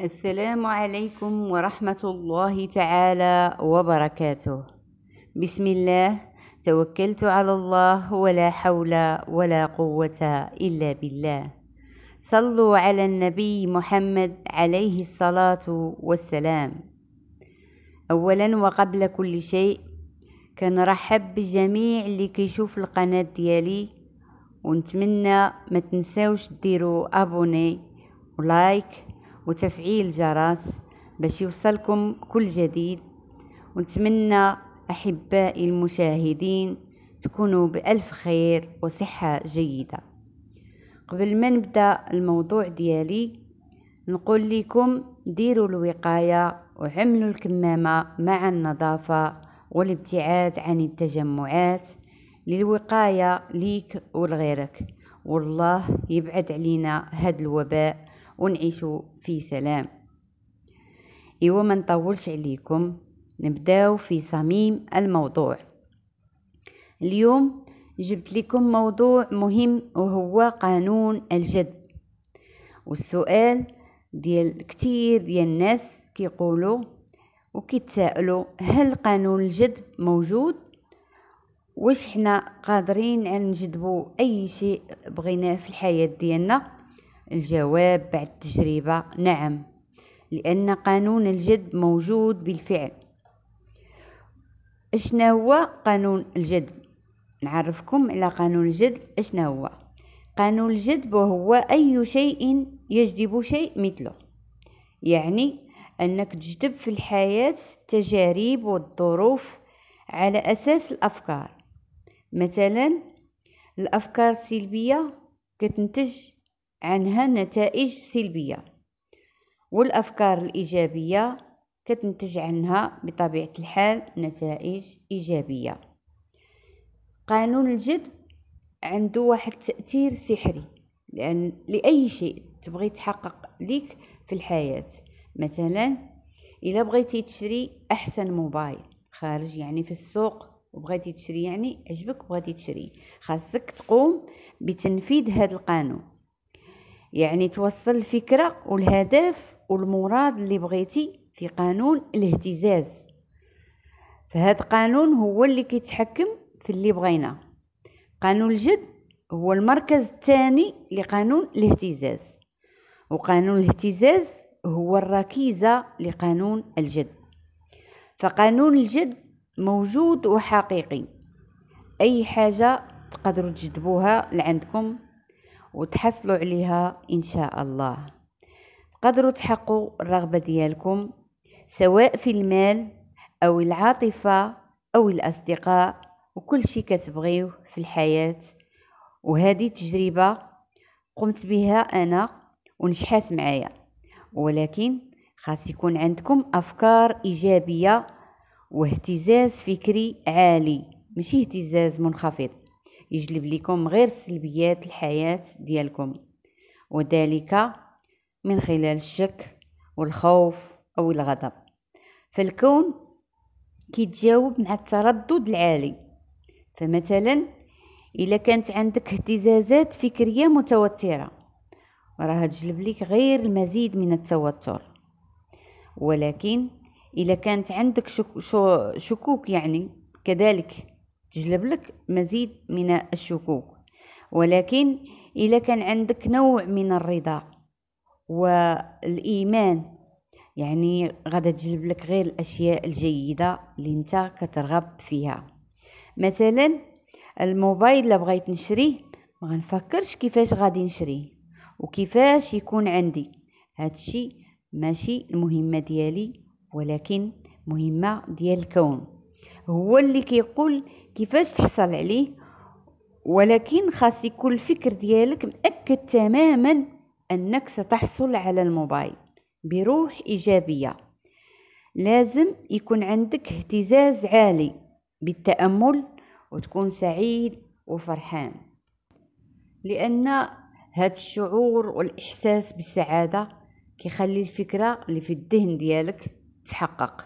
السلام عليكم ورحمة الله تعالى وبركاته بسم الله توكلت على الله ولا حول ولا قوة إلا بالله صلوا على النبي محمد عليه الصلاة والسلام أولا وقبل كل شيء كنرحب بجميع اللي كيشوف القناة ديالي ونتمنى ما تنساوش ديروا ابوني ولايك وتفعيل الجرس باش يوصلكم كل جديد ونتمنى احبائي المشاهدين تكونوا بالف خير وصحه جيده قبل ما نبدا الموضوع ديالي نقول لكم ديروا الوقايه وعملوا الكمامه مع النظافه والابتعاد عن التجمعات للوقايه ليك ولغيرك والله يبعد علينا هاد الوباء ونعيش في سلام ايوا ما نطولش عليكم نبداو في صميم الموضوع اليوم جبت لكم موضوع مهم وهو قانون الجذب والسؤال ديال كتير ديال الناس كيقولوا وكيتسائلوا هل قانون الجذب موجود واش حنا قادرين على نجذبوا اي شيء بغيناه في الحياه ديالنا الجواب بعد التجربة نعم لأن قانون الجذب موجود بالفعل اشنا هو قانون الجذب نعرفكم على قانون الجذب اشنا هو قانون الجذب هو أي شيء يجذب شيء مثله يعني أنك تجذب في الحياة التجارب والظروف على أساس الأفكار مثلا الأفكار السلبية كتنتج عنها نتائج سلبية والأفكار الإيجابية كتنتج عنها بطبيعة الحال نتائج إيجابية قانون الجذب عنده واحد التأثير سحري لأن لأي شيء تبغي تحقق ليك في الحياة مثلا إذا بغيتي تشري أحسن موبايل خارج يعني في السوق وبغيتي تشري يعني عجبك وبغيتي تشري خاصك تقوم بتنفيذ هذا القانون يعني توصل الفكرة والهدف والمراد اللي بغيتي في قانون الاهتزاز فهاد قانون هو اللي كيتحكم في اللي بغينا قانون الجد هو المركز الثاني لقانون الاهتزاز وقانون الاهتزاز هو الركيزة لقانون الجد فقانون الجد موجود وحقيقي أي حاجة تقدروا تجذبوها لعندكم وتحصلوا عليها ان شاء الله تقدروا تحققوا الرغبه ديالكم سواء في المال او العاطفه او الاصدقاء وكل شيء كتبغيه في الحياه وهذه تجربه قمت بها انا ونجحت معايا ولكن خاص يكون عندكم افكار ايجابيه واهتزاز فكري عالي مش اهتزاز منخفض يجلب لكم غير سلبيات الحياة ديالكم وذلك من خلال الشك والخوف أو الغضب فالكون كيتجاوب مع التردد العالي فمثلا إلا كانت عندك اهتزازات فكرية متوترة راه تجلب لك غير المزيد من التوتر ولكن إلا كانت عندك شكوك يعني كذلك تجلب لك مزيد من الشكوك ولكن إذا كان عندك نوع من الرضا والإيمان يعني غدا تجلب لك غير الاشياء الجيده اللي انت كترغب فيها مثلا الموبايل اللي بغيت نشريه ما غنفكرش كيفاش غادي نشريه وكيفاش يكون عندي هادشي ماشي المهمه ديالي ولكن مهمه ديال الكون هو اللي كيقول كيفاش تحصل عليه ولكن خاص يكون الفكر ديالك مأكد تماما أنك ستحصل على الموبايل بروح إيجابية لازم يكون عندك اهتزاز عالي بالتأمل وتكون سعيد وفرحان لأن هاد الشعور والإحساس بالسعادة كيخلي الفكرة اللي في الذهن ديالك تحقق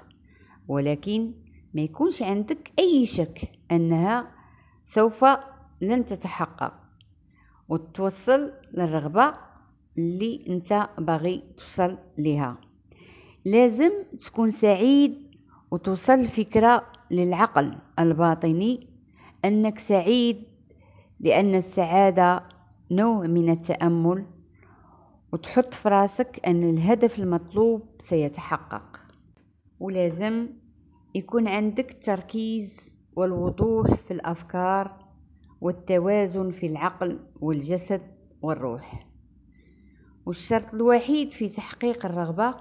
ولكن ما يكونش عندك أي شك أنها سوف لن تتحقق وتوصل للرغبة اللي انت باغي توصل لها لازم تكون سعيد وتوصل فكرة للعقل الباطني أنك سعيد لأن السعادة نوع من التأمل وتحط في راسك أن الهدف المطلوب سيتحقق ولازم يكون عندك التركيز والوضوح في الأفكار والتوازن في العقل والجسد والروح والشرط الوحيد في تحقيق الرغبة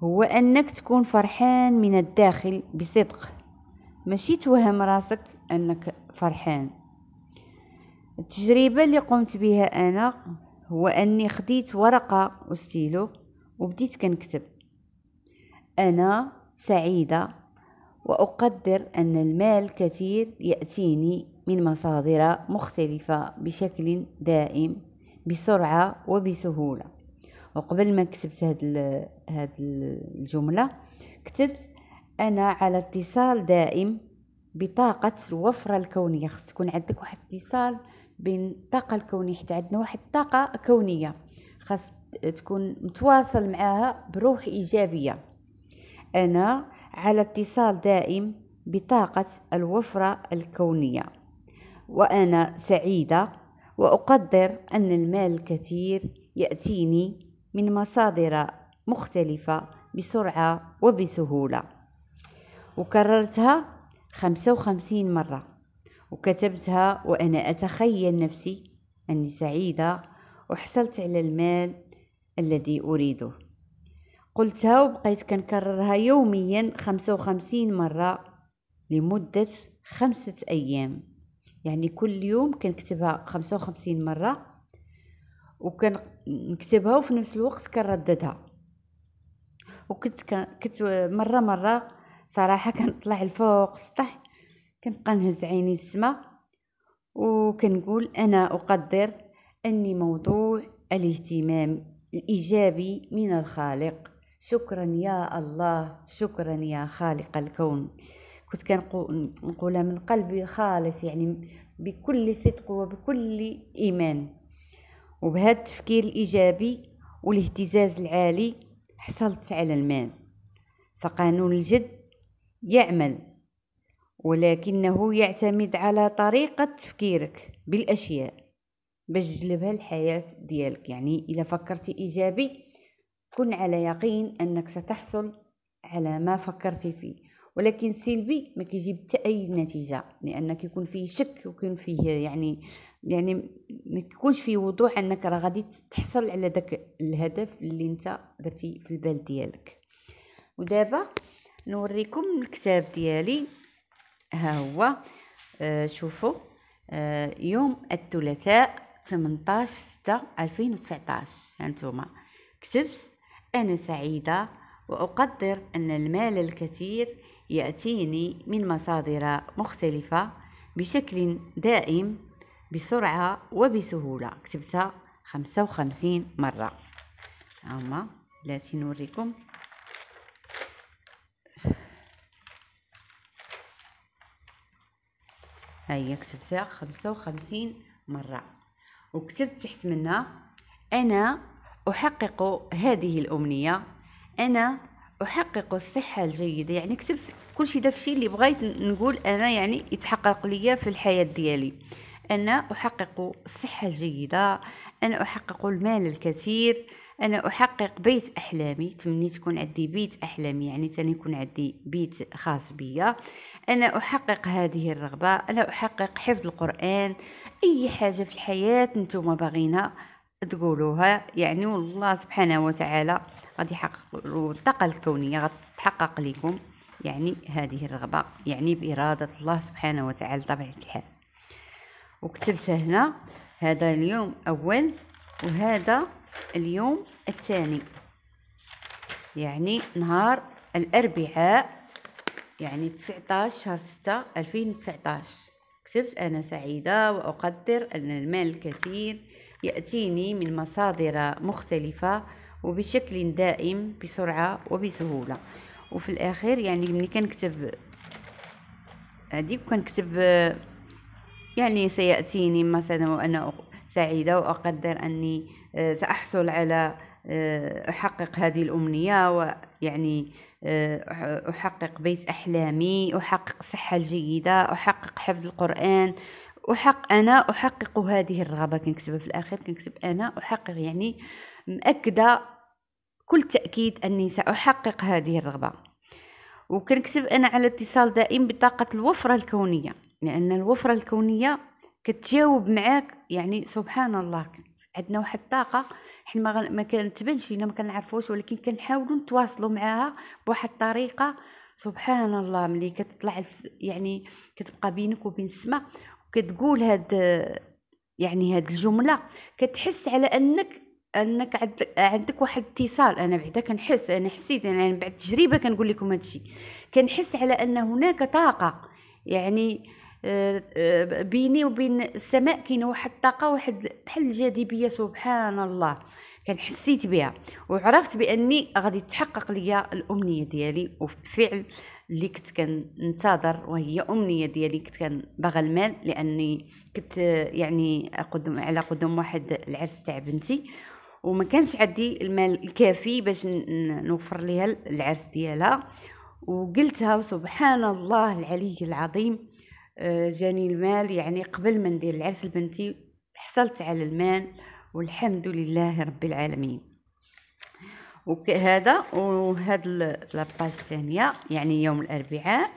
هو أنك تكون فرحان من الداخل بصدق ماشي توهم راسك أنك فرحان التجربة اللي قمت بها أنا هو أني خديت ورقة وستيلو وبديت كنكتب أنا سعيدة وأقدر أن المال كثير يأتيني من مصادر مختلفة بشكل دائم بسرعة وبسهولة وقبل ما كتبت هاد, هاد الجملة كتبت أنا على اتصال دائم بطاقة الوفرة الكونية خص تكون عندك واحد اتصال بين الطاقة الكونية حتى عندنا واحد الطاقة كونية خاص تكون متواصل معاها بروح إيجابية أنا على اتصال دائم بطاقة الوفرة الكونية وأنا سعيدة وأقدر أن المال الكثير يأتيني من مصادر مختلفة بسرعة وبسهولة وكررتها خمسة وخمسين مرة وكتبتها وأنا أتخيل نفسي أني سعيدة وحصلت على المال الذي أريده قلتها وبقيت كنكررها يوميا خمسة وخمسين مرة لمدة خمسة أيام يعني كل يوم كنكتبها خمسة وخمسين مرة وكنكتبها وفي نفس الوقت كنرددها وكنت كنت مرة مرة صراحة كنطلع لفوق السطح كنبقى نهز عيني السما وكنقول أنا أقدر أني موضوع الاهتمام الإيجابي من الخالق شكرا يا الله شكرا يا خالق الكون كنت كنقولها من قلبي خالص يعني بكل صدق وبكل إيمان وبهذا التفكير الإيجابي والاهتزاز العالي حصلت على المال فقانون الجد يعمل ولكنه يعتمد على طريقة تفكيرك بالأشياء باش تجلبها الحياة ديالك يعني إذا فكرتي إيجابي كن على يقين أنك ستحصل على ما فكرت فيه ولكن سلبي ما كيجيب حتى اي نتيجه لان كيكون فيه شك وكيكون فيه يعني يعني ما كيكونش فيه وضوح انك راه غادي تحصل على داك الهدف اللي انت درتي في البال ديالك ودابا نوريكم الكتاب ديالي ها هو آه شوفوا آه يوم الثلاثاء 18 6 2019 هانتوما كتبت أنا سعيدة وأقدر أن المال الكثير يأتيني من مصادر مختلفة بشكل دائم بسرعة وبسهولة كتبتها خمسة وخمسين مرة هما بلاتي نوريكم هيا كتبتها خمسة وخمسين مرة وكتبت تحت منها أنا احقق هذه الامنيه انا احقق الصحه الجيده يعني كتبت كلشي داكشي اللي بغيت نقول انا يعني يتحقق ليا في الحياه ديالي انا احقق الصحه الجيده انا احقق المال الكثير انا احقق بيت احلامي تمنيت تكون عندي بيت احلامي يعني تاني يكون عندي بيت خاص بيا انا احقق هذه الرغبه انا احقق حفظ القران اي حاجه في الحياه نتوما باغينها تقولوها يعني والله سبحانه وتعالى غادي يحقق الطاقه الكونيه غتحقق لكم يعني هذه الرغبه يعني باراده الله سبحانه وتعالى طبيعه الحال وكتبت هنا هذا اليوم اول وهذا اليوم الثاني يعني نهار الاربعاء يعني 19 شهر 6 2019 كتبت انا سعيده واقدر ان المال الكثير يأتيني من مصادر مختلفة وبشكل دائم بسرعة وبسهولة وفي الأخير يعني ملي كنكتب هذيك كنكتب يعني سيأتيني مثلا وأنا سعيدة وأقدر أني آه، سأحصل على آه، أحقق هذه الأمنية ويعني آه، أحقق بيت أحلامي أحقق صحة جيدة أحقق حفظ القرآن وحق انا احقق هذه الرغبه كنكتبها في الاخير كنكتب انا احقق يعني مأكده كل تاكيد اني ساحقق هذه الرغبه وكنكتب انا على اتصال دائم بطاقه الوفره الكونيه لان الوفره الكونيه كتجاوب معاك يعني سبحان الله عندنا واحد الطاقه حنا ما, ما كنتبانش لينا ما كنعرفوش ولكن كنحاولوا نتواصلوا معاها بواحد الطريقه سبحان الله ملي كتطلع يعني كتبقى بينك وبين السماء كتقول هاد يعني هاد الجمله كتحس على انك انك عندك واحد اتصال انا بعدا كنحس انا حسيت انا يعني بعد تجربه كنقول لكم هادشي كنحس على ان هناك طاقه يعني آه، آه، بيني وبين السماء كاينه واحد الطاقه واحد بحال الجاذبيه سبحان الله كان حسيت بها وعرفت باني غادي تحقق ليا الامنيه ديالي وبالفعل اللي كنت كنتظر وهي امنيه ديالي كنت كنباغا المال لاني كنت يعني أقدم على قدم واحد العرس تاع بنتي وما كانش عندي المال الكافي باش نوفر ليها العرس ديالها وقلتها سبحان الله العلي العظيم آه، جاني المال يعني قبل ما ندير العرس لبنتي حصلت على المال والحمد لله رب العالمين وهذا وهذا لاباج الثانيه يعني يوم الاربعاء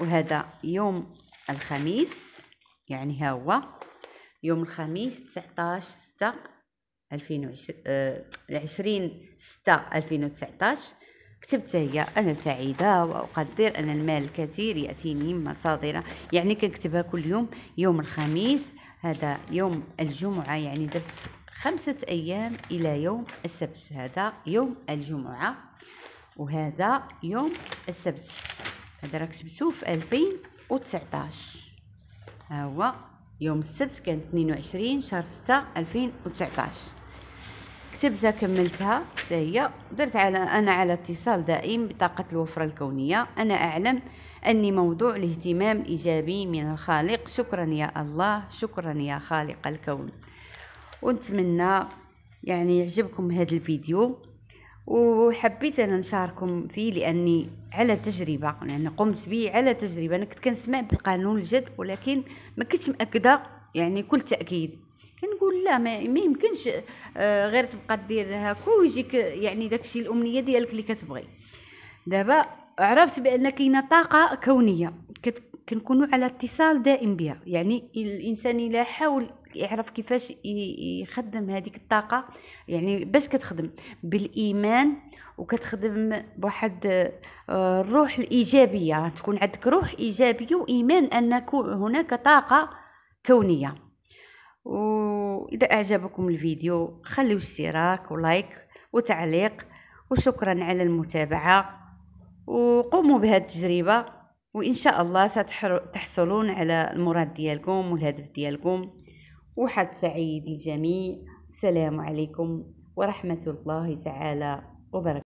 وهذا يوم الخميس يعني ها هو يوم الخميس 19 6 2020 6 2019 كتبت هي أنا سعيدة وأقدر أن المال الكثير يأتيني من مصادر يعني كنكتبها كل يوم يوم الخميس هذا يوم الجمعة يعني درت خمسة أيام إلى يوم السبت هذا يوم الجمعة وهذا يوم السبت هذا راك كتبتو في 2019 ها هو يوم السبت كان 22 شهر 6 2019 كتبتها كملتها حتى هي درت على انا على اتصال دائم بطاقه الوفره الكونيه انا اعلم اني موضوع الاهتمام الايجابي من الخالق شكرا يا الله شكرا يا خالق الكون ونتمنى يعني يعجبكم هذا الفيديو وحبيت انا نشارككم فيه لاني على تجربه يعني قمت به على تجربه انا كنت كنسمع بالقانون الجذب ولكن ما كنتش مأكده يعني كل تاكيد كنقول لا ما يمكنش آه، غير تبقى دير هكا ويجيك يعني داكشي الامنيه ديالك اللي كتبغي دابا عرفت بان كاينه طاقه كونيه كنكونوا على اتصال دائم بها يعني الانسان الا حاول يعرف كيفاش يخدم هذيك الطاقه يعني باش كتخدم بالايمان وكتخدم بواحد آه، الروح الايجابيه تكون عندك روح ايجابيه وايمان ان هناك طاقه كونيه واذا اعجبكم الفيديو خليوا اشتراك ولايك وتعليق وشكرا على المتابعه وقوموا بهذه التجربه وان شاء الله ستحصلون على المراد ديالكم والهدف ديالكم وحد سعيد للجميع السلام عليكم ورحمة الله تعالى وبركاته